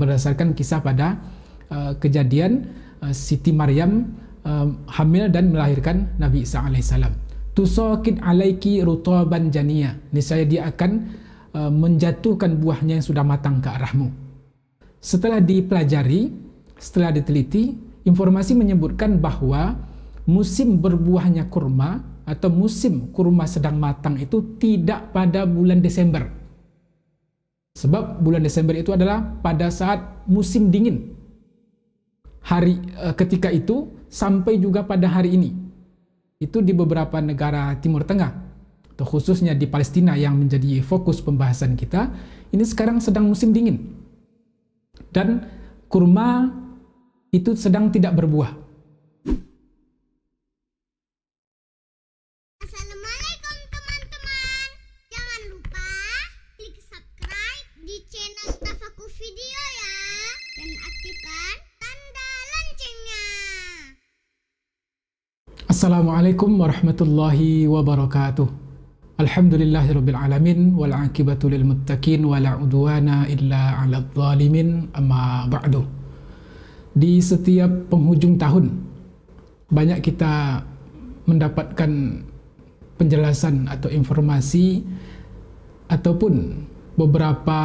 berdasarkan kisah pada uh, kejadian uh, Siti Maryam uh, hamil dan melahirkan Nabi Isa alaihissalam. Tusakit alaiki rutaban jania. saya dia akan uh, menjatuhkan buahnya yang sudah matang ke arahmu. Setelah dipelajari, setelah diteliti, informasi menyebutkan bahawa musim berbuahnya kurma atau musim kurma sedang matang itu tidak pada bulan Desember. Sebab bulan Desember itu adalah pada saat musim dingin. Hari e, ketika itu sampai juga pada hari ini. Itu di beberapa negara Timur Tengah atau khususnya di Palestina yang menjadi fokus pembahasan kita, ini sekarang sedang musim dingin. Dan kurma itu sedang tidak berbuah. Assalamualaikum warahmatullahi wabarakatuh. Alhamdulillahirrabbilalamin wal'akibatu lilmuttaqin wala'udwana illa ala zalimin amma ba'du. Di setiap penghujung tahun, banyak kita mendapatkan penjelasan atau informasi ataupun beberapa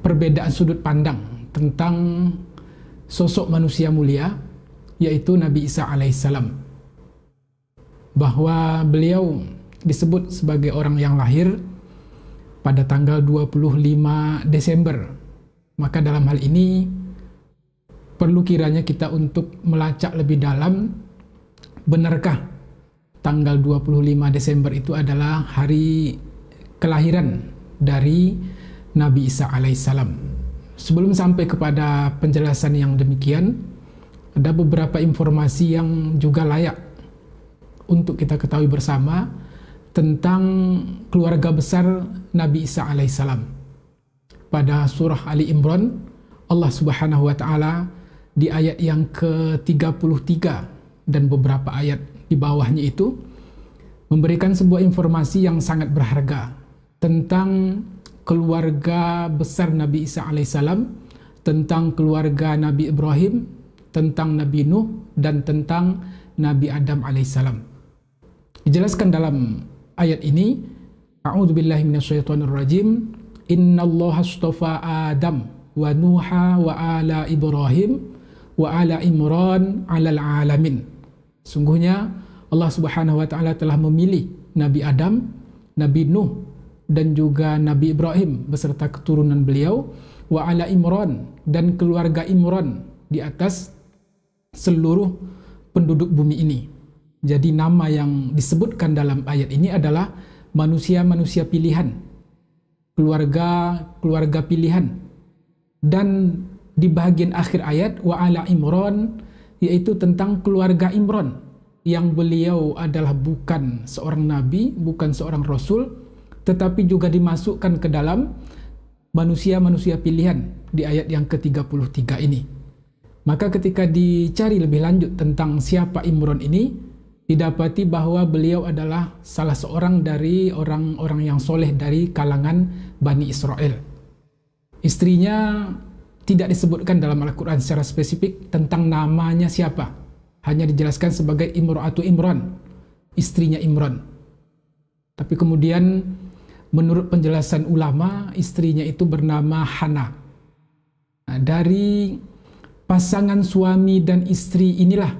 perbedaan sudut pandang tentang sosok manusia mulia yaitu Nabi Isa alaihissalam bahwa beliau disebut sebagai orang yang lahir pada tanggal 25 Desember. Maka dalam hal ini perlu kiranya kita untuk melacak lebih dalam benarkah tanggal 25 Desember itu adalah hari kelahiran dari Nabi Isa alaihissalam. Sebelum sampai kepada penjelasan yang demikian, ada beberapa informasi yang juga layak untuk kita ketahui bersama tentang keluarga besar Nabi Isa alaihissalam. Pada surah Ali Imran, Allah Subhanahu wa taala di ayat yang ke-33 dan beberapa ayat di bawahnya itu memberikan sebuah informasi yang sangat berharga tentang keluarga besar Nabi Isa alaihissalam, tentang keluarga Nabi Ibrahim, tentang Nabi Nuh dan tentang Nabi Adam alaihissalam. Dijelaskan dalam ayat ini, A'udzu billahi minasyaitonir rajim. Innallaha astafa Adam wa Nuha wa ala Ibrahim wa ala Imran 'alal alamin. Sungguhnya Allah Subhanahu wa taala telah memilih Nabi Adam, Nabi Nuh dan juga Nabi Ibrahim beserta keturunan beliau wa ala Imran dan keluarga Imran di atas seluruh penduduk bumi ini. Jadi nama yang disebutkan dalam ayat ini adalah manusia-manusia pilihan, keluarga-keluarga pilihan. Dan di bagian akhir ayat wa ala Imran yaitu tentang keluarga Imran yang beliau adalah bukan seorang nabi, bukan seorang rasul, tetapi juga dimasukkan ke dalam manusia-manusia pilihan di ayat yang ke-33 ini. Maka ketika dicari lebih lanjut tentang siapa Imran ini, didapati bahwa beliau adalah salah seorang dari orang-orang yang soleh dari kalangan Bani Israel. Istrinya tidak disebutkan dalam Al-Quran secara spesifik tentang namanya siapa. Hanya dijelaskan sebagai Imro'atu Imran, istrinya Imran. Tapi kemudian menurut penjelasan ulama, istrinya itu bernama Hana. Nah, dari pasangan suami dan istri inilah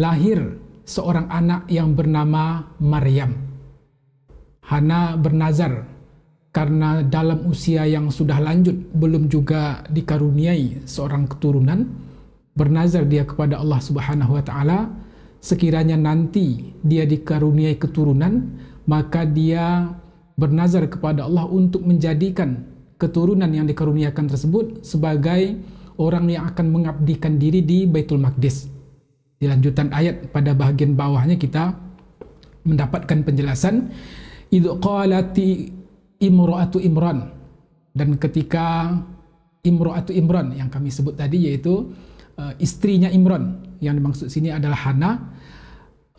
lahir seorang anak yang bernama Maryam. Hana bernazar karena dalam usia yang sudah lanjut belum juga dikaruniai seorang keturunan, bernazar dia kepada Allah Subhanahu wa taala sekiranya nanti dia dikaruniai keturunan, maka dia bernazar kepada Allah untuk menjadikan keturunan yang dikaruniakan tersebut sebagai orang yang akan mengabdikan diri di Baitul Maqdis. di lanjutan ayat pada bahagian bawahnya kita mendapatkan penjelasan idu qalati imraatu imran dan ketika imraatu imran yang kami sebut tadi yaitu uh, istrinya imran yang dimaksud sini adalah hana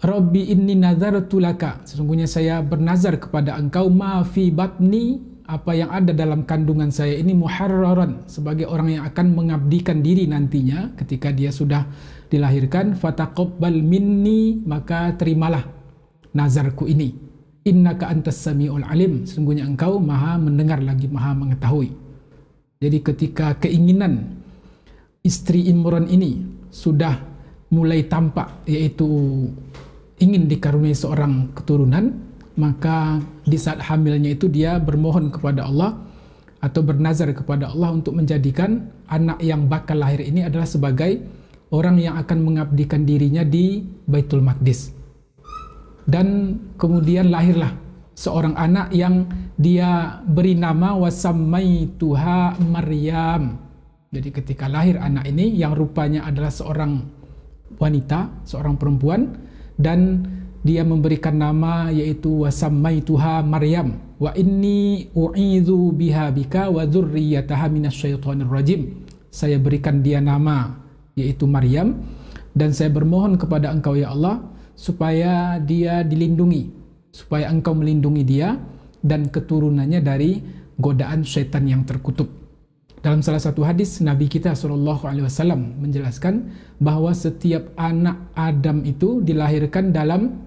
rabbi inni nazartu laka sesungguhnya saya bernazar kepada engkau ma fi batni apa yang ada dalam kandungan saya ini muharraran sebagai orang yang akan mengabdikan diri nantinya ketika dia sudah dilahirkan fataqabbal minni maka terimalah nazarku ini innaka antas samiul alim sesungguhnya engkau maha mendengar lagi maha mengetahui jadi ketika keinginan istri Imran ini sudah mulai tampak yaitu ingin dikaruniai seorang keturunan maka di saat hamilnya itu dia bermohon kepada Allah atau bernazar kepada Allah untuk menjadikan anak yang bakal lahir ini adalah sebagai orang yang akan mengabdikan dirinya di Baitul Maqdis. Dan kemudian lahirlah seorang anak yang dia beri nama wasamai tuha Maryam. Jadi ketika lahir anak ini yang rupanya adalah seorang wanita, seorang perempuan dan dia memberikan nama yaitu wasamai tuha Maryam. Wa inni u'idzu biha bika wa dzurriyyataha minasyaitonir rajim. Saya berikan dia nama yaitu Maryam dan saya bermohon kepada engkau ya Allah supaya dia dilindungi supaya engkau melindungi dia dan keturunannya dari godaan setan yang terkutuk dalam salah satu hadis Nabi kita Shallallahu Alaihi Wasallam menjelaskan bahwa setiap anak Adam itu dilahirkan dalam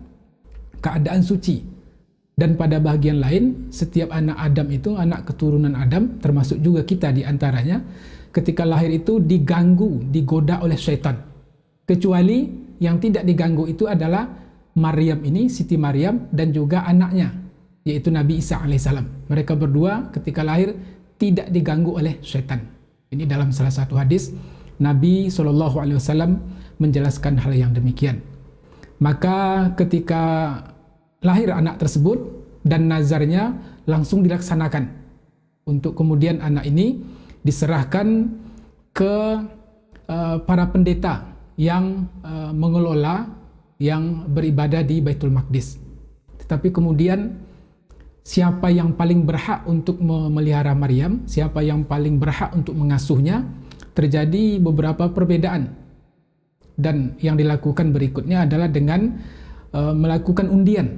keadaan suci dan pada bagian lain setiap anak Adam itu anak keturunan Adam termasuk juga kita diantaranya ketika lahir itu diganggu, digoda oleh syaitan. Kecuali yang tidak diganggu itu adalah Maryam ini, Siti Maryam dan juga anaknya, yaitu Nabi Isa alaihissalam. Mereka berdua ketika lahir tidak diganggu oleh syaitan. Ini dalam salah satu hadis Nabi Shallallahu Alaihi Wasallam menjelaskan hal yang demikian. Maka ketika lahir anak tersebut dan nazarnya langsung dilaksanakan untuk kemudian anak ini diserahkan ke uh, para pendeta yang uh, mengelola yang beribadah di Baitul Maqdis. Tetapi kemudian siapa yang paling berhak untuk memelihara Maryam, siapa yang paling berhak untuk mengasuhnya, terjadi beberapa perbedaan. Dan yang dilakukan berikutnya adalah dengan uh, melakukan undian,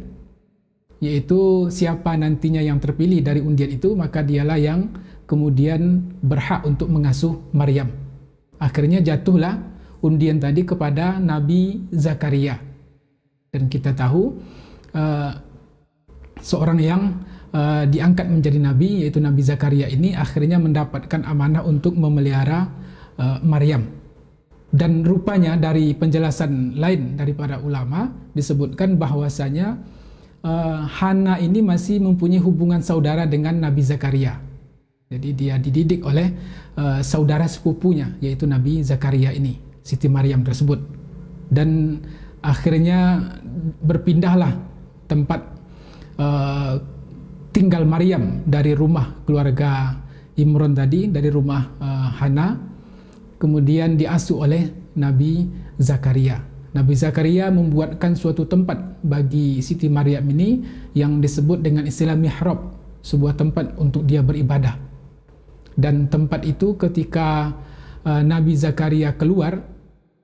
yaitu siapa nantinya yang terpilih dari undian itu, maka dialah yang kemudian berhak untuk mengasuh Maryam. Akhirnya jatuhlah undian tadi kepada Nabi Zakaria. Dan kita tahu uh, seorang yang uh, diangkat menjadi nabi yaitu Nabi Zakaria ini akhirnya mendapatkan amanah untuk memelihara uh, Maryam. Dan rupanya dari penjelasan lain daripada ulama disebutkan bahwasanya uh, Hana ini masih mempunyai hubungan saudara dengan Nabi Zakaria. Jadi dia dididik oleh uh, saudara sepupunya yaitu Nabi Zakaria ini, Siti Maryam tersebut. Dan akhirnya berpindahlah tempat uh, tinggal Maryam dari rumah keluarga Imran tadi dari rumah uh, Hana kemudian diasuh oleh Nabi Zakaria. Nabi Zakaria membuatkan suatu tempat bagi Siti Maryam ini yang disebut dengan istilah mihrab, sebuah tempat untuk dia beribadah. Dan tempat itu ketika uh, Nabi Zakaria keluar,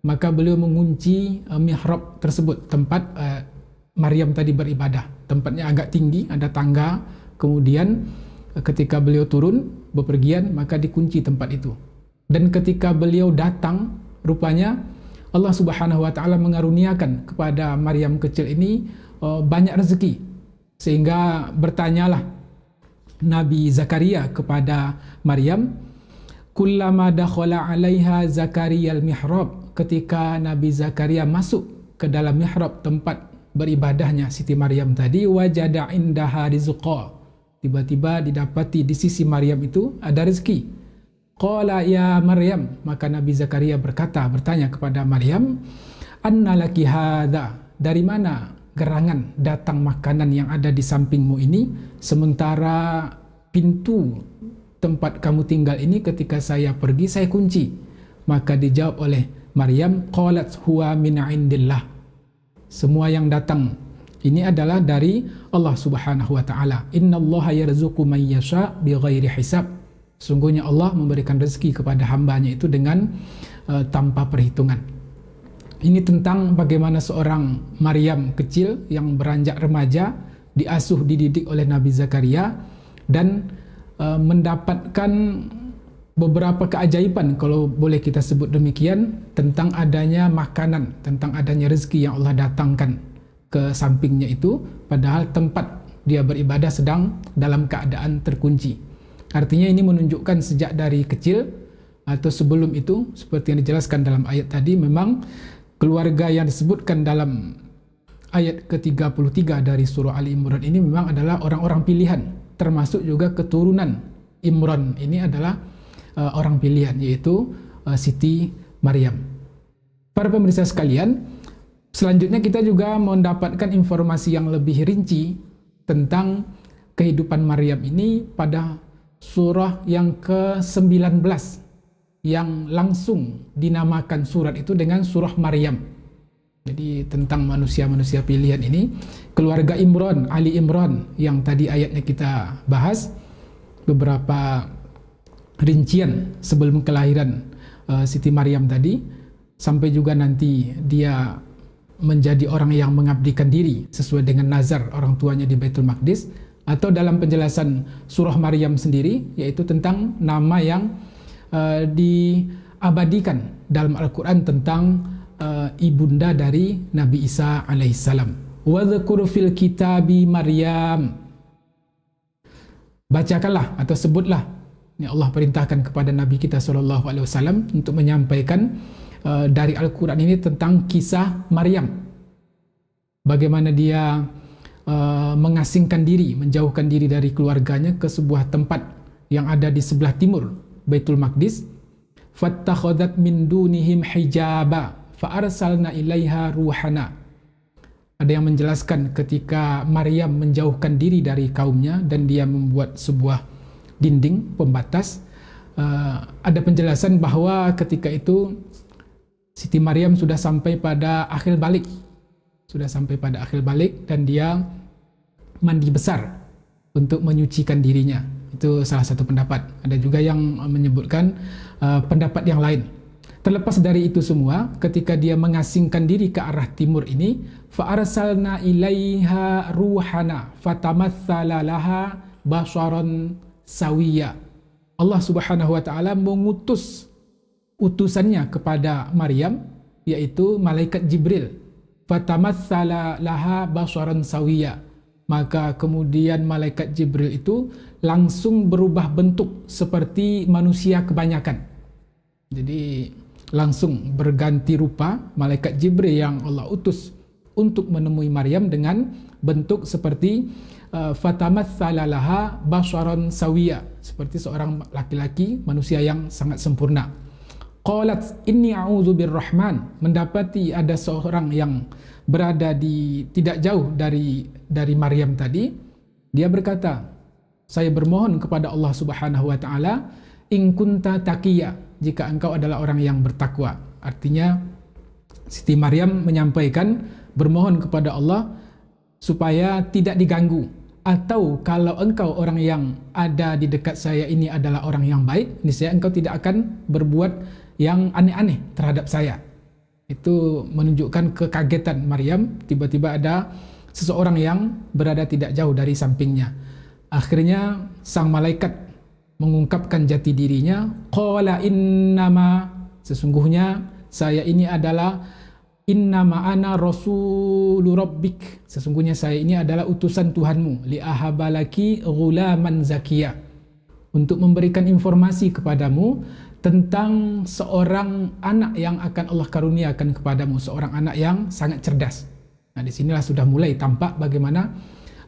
maka beliau mengunci uh, mihrab tersebut, tempat uh, Maryam tadi beribadah. Tempatnya agak tinggi, ada tangga. Kemudian uh, ketika beliau turun bepergian, maka dikunci tempat itu. Dan ketika beliau datang, rupanya Allah Subhanahu wa taala mengaruniakan kepada Maryam kecil ini uh, banyak rezeki. Sehingga bertanyalah Nabi Zakaria kepada Maryam kullama dakhala 'alaiha Zakaria al-mihrab ketika Nabi Zakaria masuk ke dalam mihrab tempat beribadahnya Siti Maryam tadi wajada indaha rizqa tiba-tiba didapati di sisi Maryam itu ada rezeki qala ya Maryam maka Nabi Zakaria berkata bertanya kepada Maryam annalaki hadza dari mana gerangan datang makanan yang ada di sampingmu ini, sementara pintu tempat kamu tinggal ini ketika saya pergi saya kunci. Maka dijawab oleh Maryam, qalat huwa min indillah. Semua yang datang ini adalah dari Allah Subhanahu wa taala. Innallaha yarzuqu man yasha bighairi hisab. Sungguhnya Allah memberikan rezeki kepada hambanya itu dengan uh, tanpa perhitungan. Ini tentang bagaimana seorang Maryam kecil yang beranjak remaja diasuh dididik oleh Nabi Zakaria dan e, mendapatkan beberapa keajaiban kalau boleh kita sebut demikian tentang adanya makanan, tentang adanya rezeki yang Allah datangkan ke sampingnya itu padahal tempat dia beribadah sedang dalam keadaan terkunci. Artinya ini menunjukkan sejak dari kecil atau sebelum itu seperti yang dijelaskan dalam ayat tadi memang keluarga yang disebutkan dalam ayat ke-33 dari surah Ali Imran ini memang adalah orang-orang pilihan, termasuk juga keturunan Imran ini adalah uh, orang pilihan yaitu uh, Siti Maryam. Para pemirsa sekalian, selanjutnya kita juga mendapatkan informasi yang lebih rinci tentang kehidupan Maryam ini pada surah yang ke-19 yang langsung dinamakan surat itu dengan surah Maryam. Jadi tentang manusia-manusia pilihan ini, keluarga Imran, Ali Imran yang tadi ayatnya kita bahas beberapa rincian sebelum kelahiran uh, Siti Maryam tadi sampai juga nanti dia menjadi orang yang mengabdikan diri sesuai dengan nazar orang tuanya di Baitul Maqdis atau dalam penjelasan surah Maryam sendiri yaitu tentang nama yang Uh, diabadikan dalam Al-Quran tentang uh, ibunda dari Nabi Isa alaihissalam. Wa dhkur fil kitabi Maryam. Bacakanlah atau sebutlah yang Allah perintahkan kepada Nabi kita sallallahu alaihi wasallam untuk menyampaikan uh, dari Al-Quran ini tentang kisah Maryam. Bagaimana dia Uh, mengasingkan diri, menjauhkan diri dari keluarganya ke sebuah tempat yang ada di sebelah timur Baitul Maqdis fattakhadat min dunihim hijaba fa'arsalna ilaiha ruhana ada yang menjelaskan ketika Maryam menjauhkan diri dari kaumnya dan dia membuat sebuah dinding pembatas uh, ada penjelasan bahwa ketika itu Siti Maryam sudah sampai pada akhir balik sudah sampai pada akhir balik dan dia mandi besar untuk menyucikan dirinya itu salah satu pendapat. Ada juga yang uh, menyebutkan uh, pendapat yang lain. Terlepas dari itu semua, ketika dia mengasingkan diri ke arah timur ini, فَأَرَسَلْنَا إِلَيْهَا ilaiha ruhana لَهَا basharan sawiya. Allah Subhanahu wa taala mengutus utusannya kepada Maryam yaitu malaikat Jibril لَهَا basharan sawiya maka kemudian malaikat Jibril itu langsung berubah bentuk seperti manusia kebanyakan. Jadi langsung berganti rupa malaikat Jibril yang Allah utus untuk menemui Maryam dengan bentuk seperti uh, fatamat salalaha basharon sawiya seperti seorang laki-laki manusia yang sangat sempurna. Qalat ini a'udzu birrahman mendapati ada seorang yang berada di tidak jauh dari dari Maryam tadi, dia berkata, "Saya bermohon kepada Allah Subhanahu wa taala, in kunta jika engkau adalah orang yang bertakwa." Artinya Siti Maryam menyampaikan bermohon kepada Allah supaya tidak diganggu atau kalau engkau orang yang ada di dekat saya ini adalah orang yang baik, niscaya engkau tidak akan berbuat yang aneh-aneh terhadap saya itu menunjukkan kekagetan Maryam tiba-tiba ada seseorang yang berada tidak jauh dari sampingnya akhirnya sang malaikat mengungkapkan jati dirinya qala innama sesungguhnya saya ini adalah innama ana rasulu rabbik sesungguhnya saya ini adalah utusan Tuhanmu li ahabalaki ghulaman zakiya untuk memberikan informasi kepadamu tentang seorang anak yang akan Allah karuniakan kepadamu, seorang anak yang sangat cerdas. Nah, di sinilah sudah mulai tampak bagaimana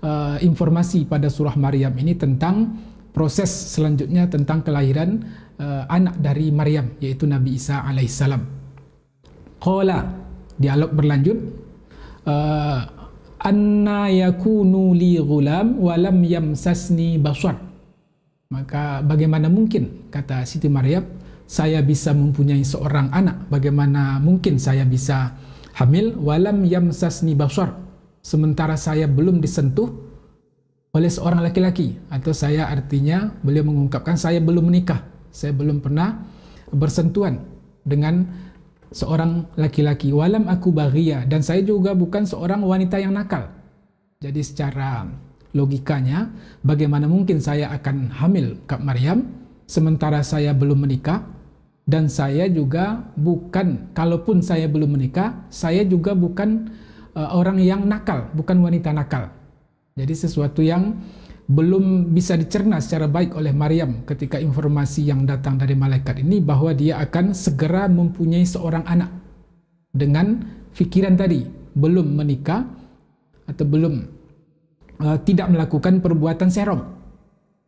uh, informasi pada surah Maryam ini tentang proses selanjutnya tentang kelahiran uh, anak dari Maryam yaitu Nabi Isa alaihissalam. Qala dialog berlanjut uh, anna yakunu li ghulam wa lam yamsasni basar. Maka bagaimana mungkin kata Siti Maryam saya bisa mempunyai seorang anak, bagaimana mungkin saya bisa hamil walam yamsasni basar sementara saya belum disentuh oleh seorang laki-laki atau saya artinya beliau mengungkapkan saya belum menikah, saya belum pernah bersentuhan dengan seorang laki-laki walam aku bahagia dan saya juga bukan seorang wanita yang nakal. Jadi secara logikanya bagaimana mungkin saya akan hamil Kak Maryam sementara saya belum menikah dan saya juga bukan kalaupun saya belum menikah saya juga bukan uh, orang yang nakal bukan wanita nakal jadi sesuatu yang belum bisa dicerna secara baik oleh Maryam ketika informasi yang datang dari malaikat ini bahwa dia akan segera mempunyai seorang anak dengan fikiran tadi belum menikah atau belum uh, tidak melakukan perbuatan serong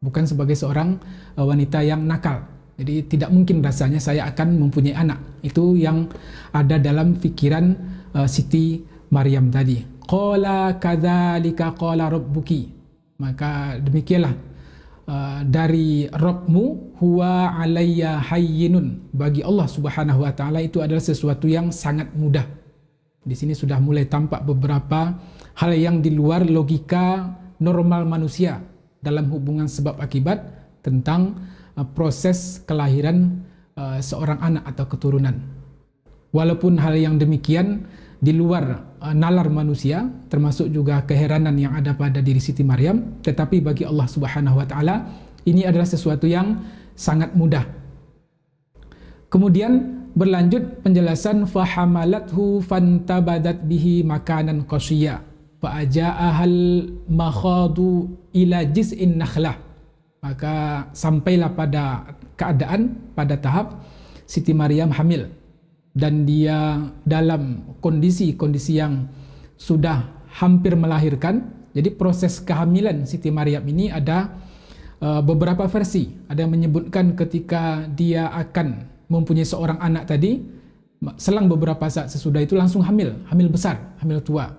bukan sebagai seorang uh, wanita yang nakal jadi tidak mungkin rasanya saya akan mempunyai anak. Itu yang ada dalam pikiran uh, eh, Siti Maryam tadi. Qala kadzalika qala rabbuki. Maka demikianlah uh, dari Rabbmu huwa alayya hayyinun. Bagi Allah Subhanahu wa taala itu adalah sesuatu yang sangat mudah. Di sini sudah mulai tampak beberapa hal yang di luar logika normal manusia dalam hubungan sebab akibat tentang Eh, proses kelahiran uh, seorang anak atau keturunan. Walaupun hal yang demikian di luar uh, nalar manusia, termasuk juga keheranan yang ada pada diri Siti Maryam, tetapi bagi Allah Subhanahu wa taala ini adalah sesuatu yang sangat mudah. Kemudian berlanjut penjelasan fahamalathu fantabadat bihi makanan qasiyya fa ajaa'ahal makhadu ila jiz'in nakhlah maka sampailah pada keadaan pada tahap Siti Maryam hamil dan dia dalam kondisi-kondisi yang sudah hampir melahirkan. Jadi proses kehamilan Siti Maryam ini ada eh, beberapa versi. Ada yang menyebutkan ketika dia akan mempunyai seorang anak tadi, selang beberapa saat sesudah itu langsung hamil, hamil besar, hamil tua.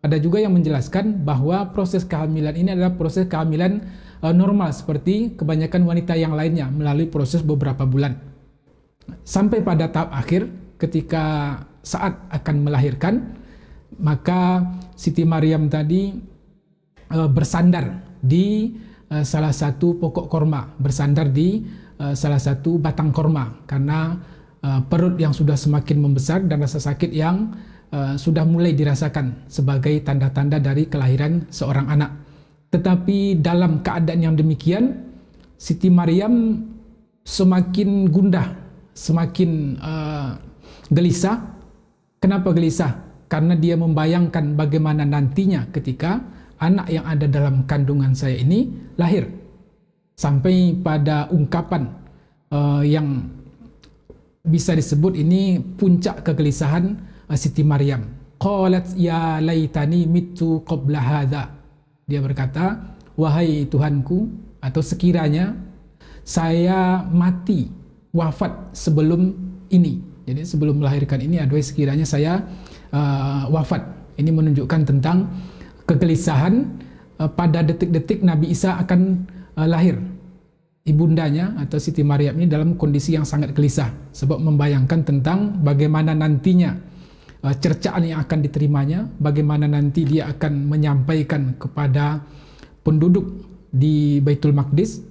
Ada juga yang menjelaskan bahwa proses kehamilan ini adalah proses kehamilan uh, normal seperti kebanyakan wanita yang lainnya melalui proses beberapa bulan. Sampai pada tahap akhir ketika saat akan melahirkan, maka Siti Maryam tadi uh, bersandar di uh, salah satu pokok korma, bersandar di uh, salah satu batang korma karena uh, perut yang sudah semakin membesar dan rasa sakit yang uh, sudah mulai dirasakan sebagai tanda-tanda dari kelahiran seorang anak. Tetapi dalam keadaan yang demikian, Siti Maryam semakin gundah, semakin uh, gelisah. Kenapa gelisah? Karena dia membayangkan bagaimana nantinya ketika anak yang ada dalam kandungan saya ini lahir. Sampai pada ungkapan uh, yang bisa disebut ini puncak kegelisahan uh, Siti Maryam. Qalat ya laytani mitu qabla hadha dia berkata, "Wahai Tuhanku, atau sekiranya saya mati, wafat sebelum ini." Jadi sebelum melahirkan ini, aduhai sekiranya saya uh, wafat. Ini menunjukkan tentang kegelisahan uh, pada detik-detik Nabi Isa akan uh, lahir. Ibundanya atau Siti Maryam ini dalam kondisi yang sangat gelisah sebab membayangkan tentang bagaimana nantinya uh, cercaan yang akan diterimanya, bagaimana nanti dia akan menyampaikan kepada penduduk di Baitul Maqdis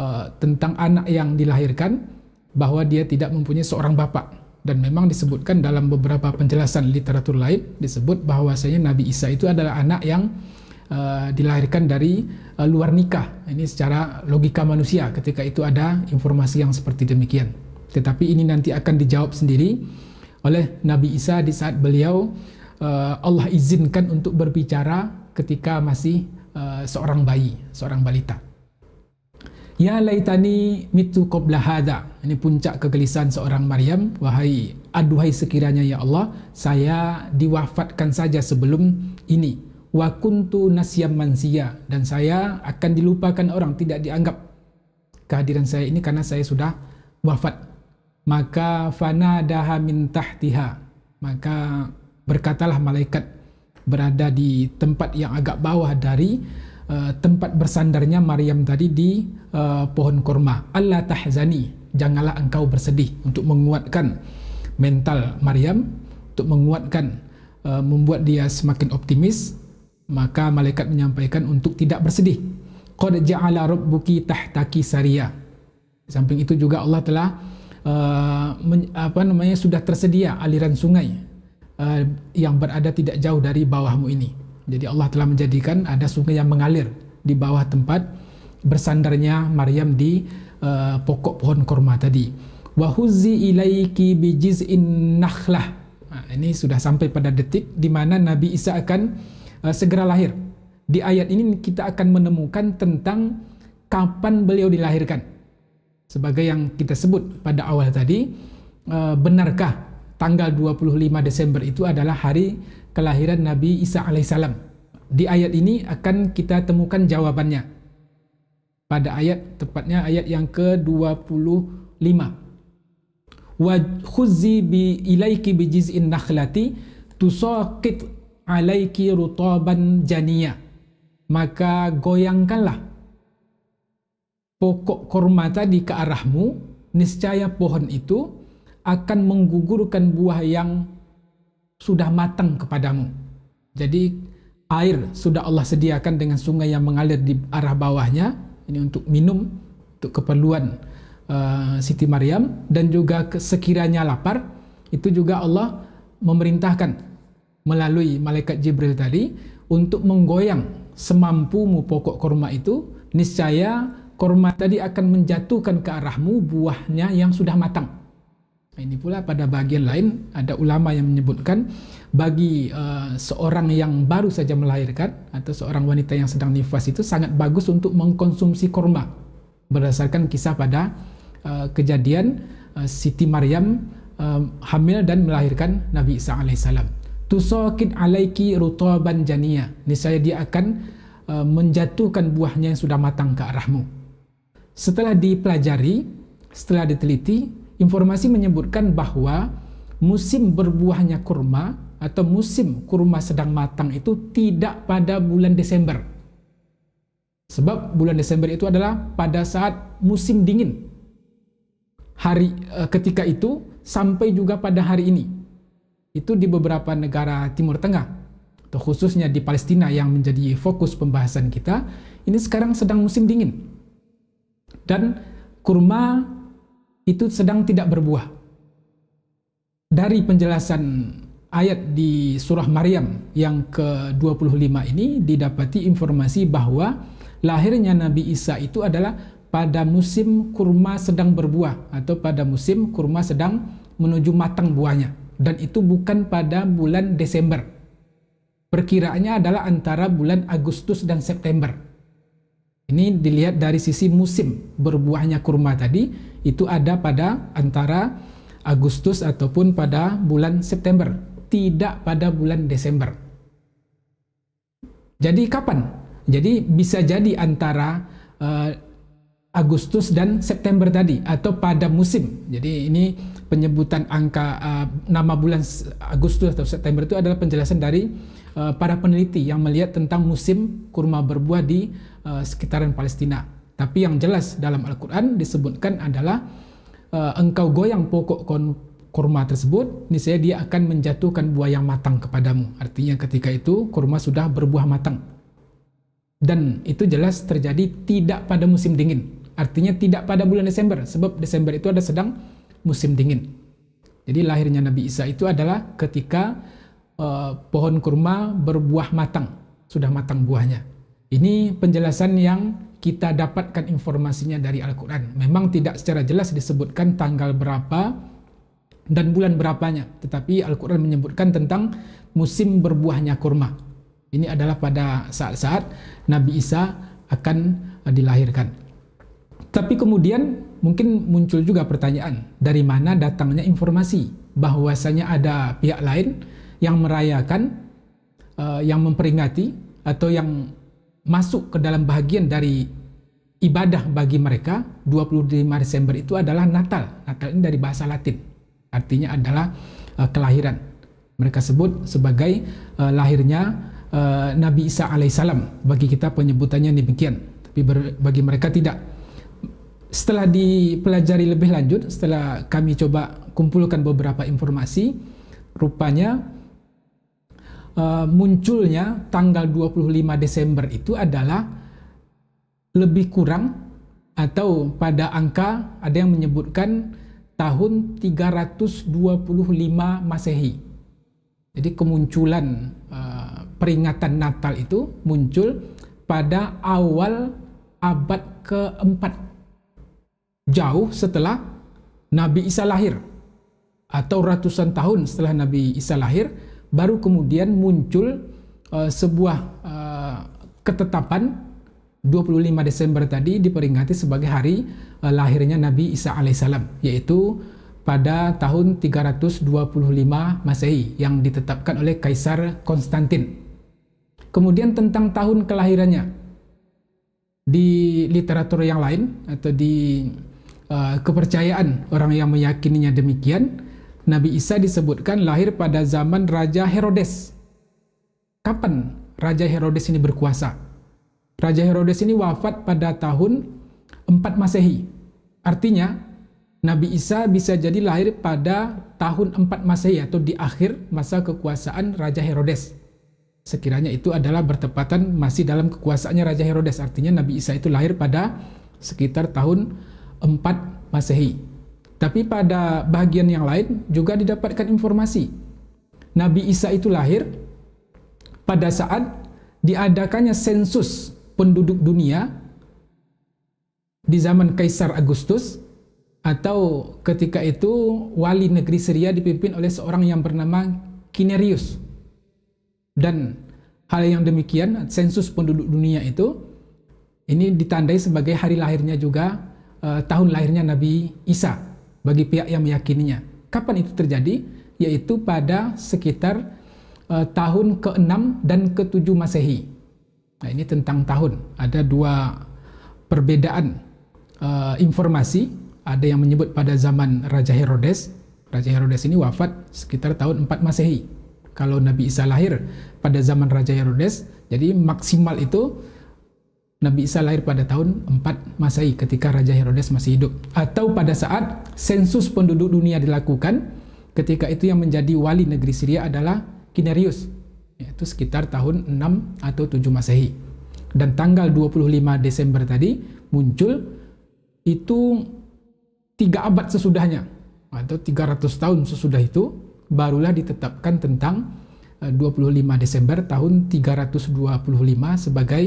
uh, tentang anak yang dilahirkan bahwa dia tidak mempunyai seorang bapak dan memang disebutkan dalam beberapa penjelasan literatur lain disebut bahwasanya Nabi Isa itu adalah anak yang uh, dilahirkan dari uh, luar nikah. Ini secara logika manusia ketika itu ada informasi yang seperti demikian. Tetapi ini nanti akan dijawab sendiri oleh Nabi Isa di saat beliau eh, Allah izinkan untuk berbicara ketika masih eh, seorang bayi, seorang balita. Ya laitani mitu qabla Ini puncak kegelisahan seorang Maryam. Wahai, aduhai sekiranya ya Allah, saya diwafatkan saja sebelum ini. Wa kuntu nasyam mansia. Dan saya akan dilupakan orang, tidak dianggap kehadiran saya ini karena saya sudah wafat. maka fana daha min tahtiha maka berkatalah malaikat berada di tempat yang agak bawah dari uh, tempat bersandarnya Maryam tadi di uh, pohon kurma Allah tahzani janganlah engkau bersedih untuk menguatkan mental Maryam untuk menguatkan uh, membuat dia semakin optimis maka malaikat menyampaikan untuk tidak bersedih qad ja'ala rabbuki tahtaki sariya samping itu juga Allah telah Eh, men, apa namanya sudah tersedia aliran sungai uh, yang berada tidak jauh dari bawahmu ini. Jadi Allah telah menjadikan ada sungai yang mengalir di bawah tempat bersandarnya Maryam di uh, pokok pohon korma tadi. wahuzi ilaiki bijiz'in nakhlah. Nah, ini sudah sampai pada detik di mana Nabi Isa akan uh, segera lahir. Di ayat ini kita akan menemukan tentang kapan beliau dilahirkan sebagai yang kita sebut pada awal tadi, eh, benarkah tanggal 25 Desember itu adalah hari kelahiran Nabi Isa alaihissalam? Di ayat ini akan kita temukan jawabannya. Pada ayat, tepatnya ayat yang ke-25. Wa khuzzi bi ilaiki bi jiz'in nakhlati tusaqit alaiki rutaban janiyah. Maka goyangkanlah pokok kurma tadi ke arahmu, niscaya pohon itu akan menggugurkan buah yang sudah matang kepadamu. Jadi air sudah Allah sediakan dengan sungai yang mengalir di arah bawahnya, ini untuk minum, untuk keperluan uh, Siti Maryam, dan juga sekiranya lapar, itu juga Allah memerintahkan melalui malaikat Jibril tadi untuk menggoyang semampumu pokok kurma itu, niscaya korma tadi akan menjatuhkan ke arahmu buahnya yang sudah matang. Ini pula pada bagian lain ada ulama yang menyebutkan bagi uh, seorang yang baru saja melahirkan atau seorang wanita yang sedang nifas itu sangat bagus untuk mengkonsumsi korma berdasarkan kisah pada uh, kejadian uh, Siti Maryam uh, hamil dan melahirkan Nabi Isa alaihissalam. Tusakit alaiki rutoban jania. Niscaya dia akan uh, menjatuhkan buahnya yang sudah matang ke arahmu. Setelah dipelajari, setelah diteliti, informasi menyebutkan bahwa musim berbuahnya kurma atau musim kurma sedang matang itu tidak pada bulan Desember. Sebab bulan Desember itu adalah pada saat musim dingin. Hari e, ketika itu sampai juga pada hari ini. Itu di beberapa negara Timur Tengah khususnya di Palestina yang menjadi fokus pembahasan kita, ini sekarang sedang musim dingin. Dan kurma itu sedang tidak berbuah. Dari penjelasan ayat di surah Maryam yang ke-25 ini didapati informasi bahwa lahirnya Nabi Isa itu adalah pada musim kurma sedang berbuah atau pada musim kurma sedang menuju matang buahnya dan itu bukan pada bulan Desember. Perkiraannya adalah antara bulan Agustus dan September ini dilihat dari sisi musim berbuahnya kurma tadi itu ada pada antara Agustus ataupun pada bulan September, tidak pada bulan Desember. Jadi kapan? Jadi bisa jadi antara uh, Agustus dan September tadi atau pada musim. Jadi ini penyebutan angka uh, nama bulan Agustus atau September itu adalah penjelasan dari uh, para peneliti yang melihat tentang musim kurma berbuah di uh, sekitaran Palestina. Tapi yang jelas dalam Al-Quran disebutkan adalah uh, engkau goyang pokok kurma tersebut, niscaya dia akan menjatuhkan buah yang matang kepadamu. Artinya ketika itu kurma sudah berbuah matang. Dan itu jelas terjadi tidak pada musim dingin. Artinya tidak pada bulan Desember, sebab Desember itu ada sedang musim dingin. Jadi lahirnya Nabi Isa itu adalah ketika uh, pohon kurma berbuah matang, sudah matang buahnya. Ini penjelasan yang kita dapatkan informasinya dari Al-Quran. Memang tidak secara jelas disebutkan tanggal berapa dan bulan berapanya. Tetapi Al-Quran menyebutkan tentang musim berbuahnya kurma. Ini adalah pada saat-saat Nabi Isa akan eh, dilahirkan. Tapi kemudian mungkin muncul juga pertanyaan, dari mana datangnya informasi bahwasanya ada pihak lain yang merayakan, eh, yang memperingati, atau yang masuk ke dalam bagian dari ibadah bagi mereka 25 Desember itu adalah Natal. Natal ini dari bahasa Latin. Artinya adalah uh, kelahiran. Mereka sebut sebagai uh, lahirnya uh, Nabi Isa alaihissalam. Bagi kita penyebutannya demikian. Tapi ber, bagi mereka tidak. Setelah dipelajari lebih lanjut, setelah kami coba kumpulkan beberapa informasi, rupanya Eh, munculnya tanggal 25 Desember itu adalah lebih kurang atau pada angka ada yang menyebutkan tahun 325 Masehi. Jadi kemunculan uh, peringatan Natal itu muncul pada awal abad keempat jauh setelah Nabi Isa lahir atau ratusan tahun setelah Nabi Isa lahir baru kemudian muncul uh, sebuah uh, ketetapan 25 Desember tadi diperingati sebagai hari uh, lahirnya Nabi Isa alaihissalam yaitu pada tahun 325 Masehi yang ditetapkan oleh Kaisar Konstantin. Kemudian tentang tahun kelahirannya di literatur yang lain atau di uh, kepercayaan orang yang meyakininya demikian Nabi Isa disebutkan lahir pada zaman Raja Herodes. Kapan Raja Herodes ini berkuasa? Raja Herodes ini wafat pada tahun 4 Masehi. Artinya, Nabi Isa bisa jadi lahir pada tahun 4 Masehi atau di akhir masa kekuasaan Raja Herodes. Sekiranya itu adalah bertepatan masih dalam kekuasaannya Raja Herodes. Artinya Nabi Isa itu lahir pada sekitar tahun 4 Masehi. Tapi pada bagian yang lain juga didapatkan informasi. Nabi Isa itu lahir pada saat diadakannya sensus penduduk dunia di zaman Kaisar Agustus atau ketika itu wali negeri Syria dipimpin oleh seorang yang bernama Kinerius. Dan hal yang demikian sensus penduduk dunia itu ini ditandai sebagai hari lahirnya juga eh, tahun lahirnya Nabi Isa bagi pihak yang meyakininya. Kapan itu terjadi? Yaitu pada sekitar uh, tahun ke-6 dan ke-7 Masehi. Nah, ini tentang tahun. Ada dua perbedaan uh, informasi. Ada yang menyebut pada zaman Raja Herodes. Raja Herodes ini wafat sekitar tahun 4 Masehi. Kalau Nabi Isa lahir pada zaman Raja Herodes, jadi maksimal itu Nabi Isa lahir pada tahun 4 Masehi ketika Raja Herodes masih hidup atau pada saat sensus penduduk dunia dilakukan ketika itu yang menjadi wali negeri Syria adalah Kinerius yaitu sekitar tahun 6 atau 7 Masehi dan tanggal 25 Desember tadi muncul itu tiga abad sesudahnya atau 300 tahun sesudah itu barulah ditetapkan tentang 25 eh, Desember tahun 325 sebagai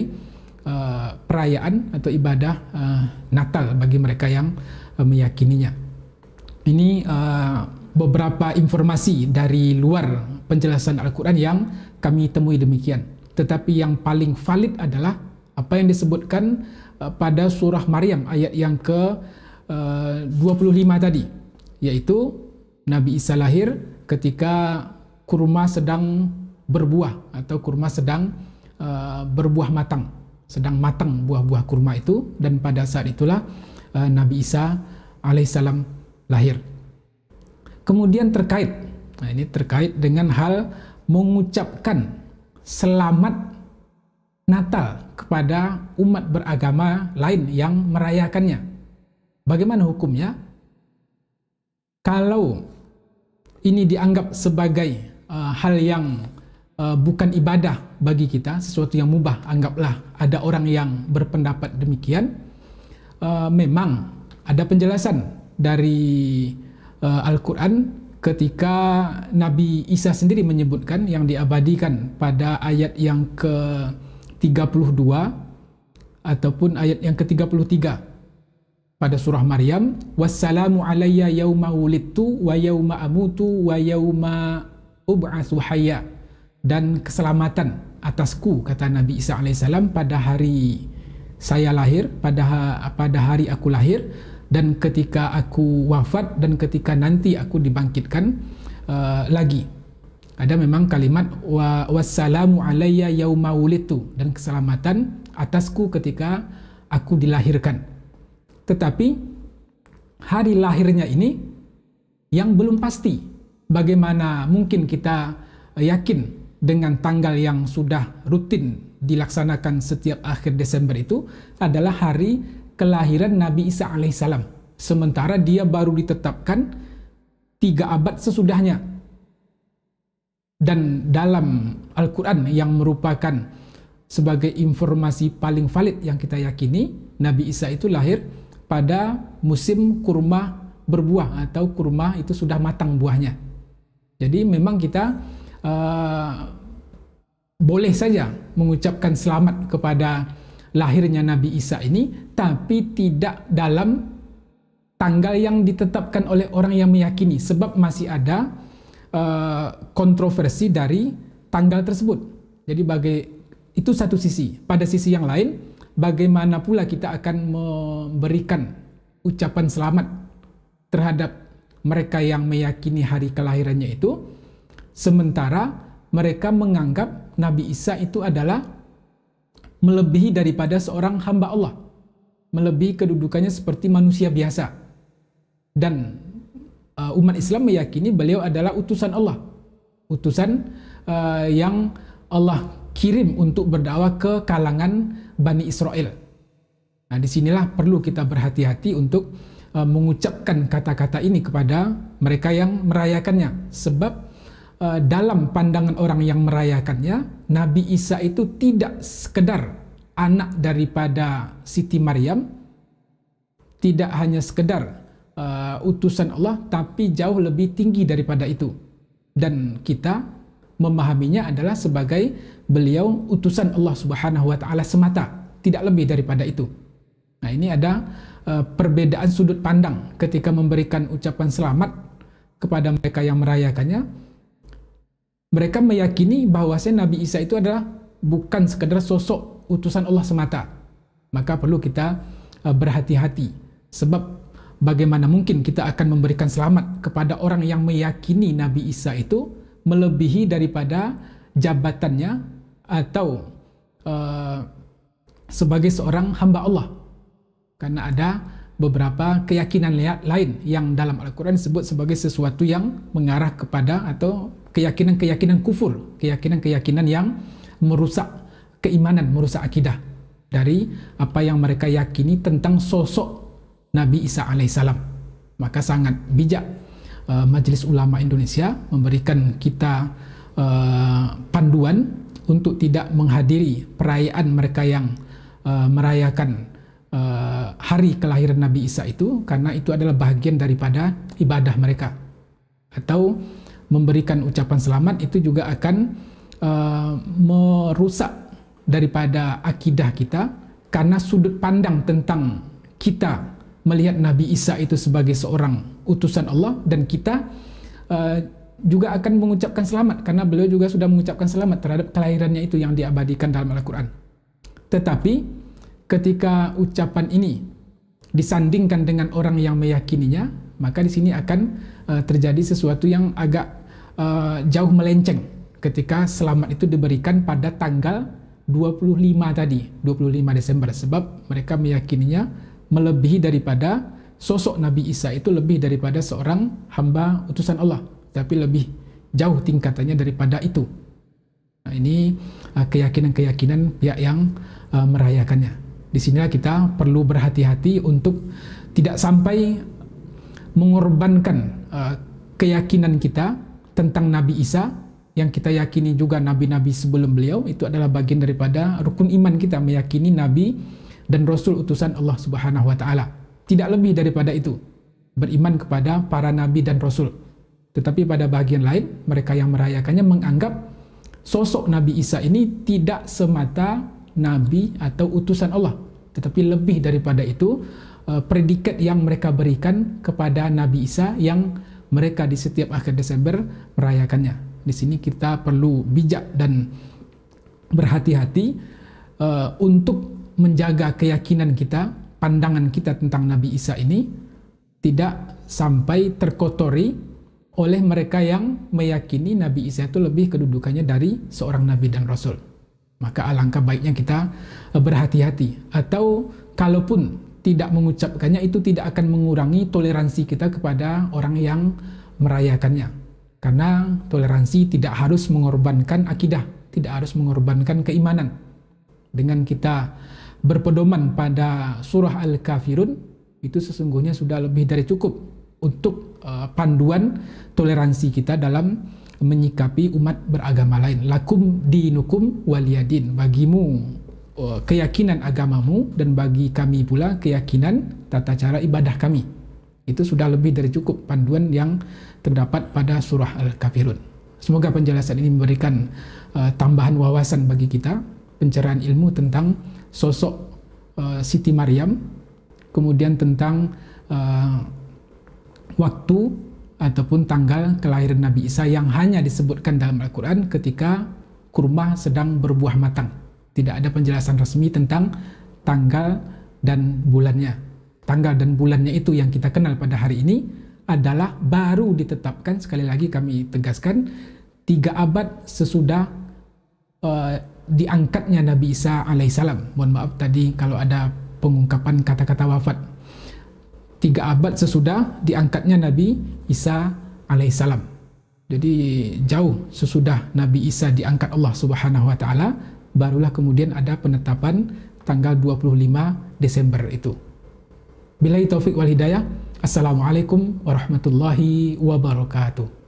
uh, perayaan atau ibadah uh, Natal bagi mereka yang uh, meyakininya. Ini uh, beberapa informasi dari luar penjelasan Al-Quran yang kami temui demikian. Tetapi yang paling valid adalah apa yang disebutkan uh, pada surah Maryam ayat yang ke uh, 25 tadi, yaitu Nabi Isa lahir ketika kurma sedang berbuah atau kurma sedang uh, berbuah matang sedang matang buah-buah kurma itu dan pada saat itulah uh, Nabi Isa alaihissalam lahir. Kemudian terkait, nah ini terkait dengan hal mengucapkan selamat Natal kepada umat beragama lain yang merayakannya. Bagaimana hukumnya? Kalau ini dianggap sebagai uh, hal yang uh, bukan ibadah bagi kita, sesuatu yang mubah, anggaplah ada orang yang berpendapat demikian, uh, memang ada penjelasan dari uh, Al-Quran ketika Nabi Isa sendiri menyebutkan yang diabadikan pada ayat yang ke-32 ataupun ayat yang ke-33 pada surah Maryam wassalamu alayya yauma wulidtu wa yauma amutu wa yauma ub'atsu hayya dan keselamatan atasku kata Nabi Isa alaihissalam pada hari saya lahir pada pada hari aku lahir dan ketika aku wafat dan ketika nanti aku dibangkitkan uh, lagi ada memang kalimat wa wassalamu alayya yauma wulidtu dan keselamatan atasku ketika aku dilahirkan tetapi hari lahirnya ini yang belum pasti bagaimana mungkin kita yakin dengan tanggal yang sudah rutin dilaksanakan setiap akhir Desember itu adalah hari kelahiran Nabi Isa alaihissalam. Sementara dia baru ditetapkan tiga abad sesudahnya. Dan dalam Al-Quran yang merupakan sebagai informasi paling valid yang kita yakini, Nabi Isa itu lahir pada musim kurma berbuah atau kurma itu sudah matang buahnya. Jadi memang kita uh, boleh saja mengucapkan selamat kepada lahirnya Nabi Isa ini, tapi tidak dalam tanggal yang ditetapkan oleh orang yang meyakini, sebab masih ada uh, kontroversi dari tanggal tersebut. Jadi bagai itu satu sisi. Pada sisi yang lain, bagaimana pula kita akan memberikan ucapan selamat terhadap mereka yang meyakini hari kelahirannya itu? Sementara mereka menganggap Nabi Isa itu adalah melebihi daripada seorang hamba Allah, melebihi kedudukannya seperti manusia biasa. Dan uh, umat Islam meyakini beliau adalah utusan Allah, utusan uh, yang Allah kirim untuk berdakwah ke kalangan Bani Israel. Nah, disinilah perlu kita berhati-hati untuk uh, mengucapkan kata-kata ini kepada mereka yang merayakannya, sebab uh, dalam pandangan orang yang merayakannya, Nabi Isa itu tidak sekedar anak daripada Siti Maryam, tidak hanya sekedar uh, utusan Allah, tapi jauh lebih tinggi daripada itu. Dan kita memahaminya adalah sebagai beliau utusan Allah Subhanahu wa taala semata, tidak lebih daripada itu. Nah, ini ada uh, perbedaan sudut pandang ketika memberikan ucapan selamat kepada mereka yang merayakannya mereka meyakini bahawasanya Nabi Isa itu adalah bukan sekadar sosok utusan Allah semata. Maka perlu kita uh, berhati-hati sebab bagaimana mungkin kita akan memberikan selamat kepada orang yang meyakini Nabi Isa itu melebihi daripada jabatannya atau uh, sebagai seorang hamba Allah. Karena ada beberapa keyakinan lain yang dalam Al-Quran disebut sebagai sesuatu yang mengarah kepada atau keyakinan-keyakinan kufur, keyakinan-keyakinan yang merusak keimanan, merusak akidah dari apa yang mereka yakini tentang sosok Nabi Isa alaihissalam. Maka sangat bijak uh, eh, Majelis Ulama Indonesia memberikan kita uh, panduan untuk tidak menghadiri perayaan mereka yang uh, merayakan uh, hari kelahiran Nabi Isa itu karena itu adalah bagian daripada ibadah mereka atau memberikan ucapan selamat itu juga akan uh, merusak daripada akidah kita karena sudut pandang tentang kita melihat Nabi Isa itu sebagai seorang utusan Allah dan kita uh, juga akan mengucapkan selamat karena beliau juga sudah mengucapkan selamat terhadap kelahirannya itu yang diabadikan dalam Al-Qur'an. Tetapi ketika ucapan ini disandingkan dengan orang yang meyakininya, maka di sini akan uh, terjadi sesuatu yang agak uh, jauh melenceng ketika selamat itu diberikan pada tanggal 25 tadi, 25 Desember sebab mereka meyakininya melebihi daripada sosok Nabi Isa itu lebih daripada seorang hamba utusan Allah, tapi lebih jauh tingkatannya daripada itu. Nah, ini eh, keyakinan-keyakinan uh, pihak yang uh, merayakannya. Di sinilah kita perlu berhati-hati untuk tidak sampai mengorbankan uh, keyakinan kita tentang Nabi Isa yang kita yakini juga nabi-nabi sebelum beliau itu adalah bagian daripada rukun iman kita meyakini nabi dan rasul utusan Allah Subhanahu wa taala. Tidak lebih daripada itu. Beriman kepada para nabi dan rasul. Tetapi pada bagian lain mereka yang merayakannya menganggap sosok Nabi Isa ini tidak semata nabi atau utusan Allah, tetapi lebih daripada itu eh, predikat yang mereka berikan kepada Nabi Isa yang mereka di setiap akhir Desember merayakannya. Di sini kita perlu bijak dan berhati-hati uh, untuk menjaga keyakinan kita, pandangan kita tentang Nabi Isa ini tidak sampai terkotori oleh mereka yang meyakini Nabi Isa itu lebih kedudukannya dari seorang nabi dan rasul. Maka alangkah baiknya kita eh, berhati-hati atau kalaupun tidak mengucapkannya itu tidak akan mengurangi toleransi kita kepada orang yang merayakannya. Karena toleransi tidak harus mengorbankan akidah, tidak harus mengorbankan keimanan. Dengan kita berpedoman pada surah Al-Kafirun, itu sesungguhnya sudah lebih dari cukup untuk eh, panduan toleransi kita dalam menyikapi umat beragama lain. Lakum dinukum waliyadin. Bagimu Uh, keyakinan agamamu dan bagi kami pula keyakinan tata cara ibadah kami. Itu sudah lebih dari cukup panduan yang terdapat pada surah Al-Kafirun. Semoga penjelasan ini memberikan uh, tambahan wawasan bagi kita, pencerahan ilmu tentang sosok uh, Siti Maryam, kemudian tentang uh, waktu ataupun tanggal kelahiran Nabi Isa yang hanya disebutkan dalam Al-Quran ketika kurma sedang berbuah matang tidak ada penjelasan resmi tentang tanggal dan bulannya. Tanggal dan bulannya itu yang kita kenal pada hari ini adalah baru ditetapkan sekali lagi kami tegaskan tiga abad sesudah uh, diangkatnya Nabi Isa alaihissalam. Mohon maaf tadi kalau ada pengungkapan kata-kata wafat. Tiga abad sesudah diangkatnya Nabi Isa alaihissalam. Jadi jauh sesudah Nabi Isa diangkat Allah Subhanahu wa taala, barulah kemudian ada penetapan tanggal 25 Desember itu. Bila taufik wal hidayah. Assalamualaikum warahmatullahi wabarakatuh.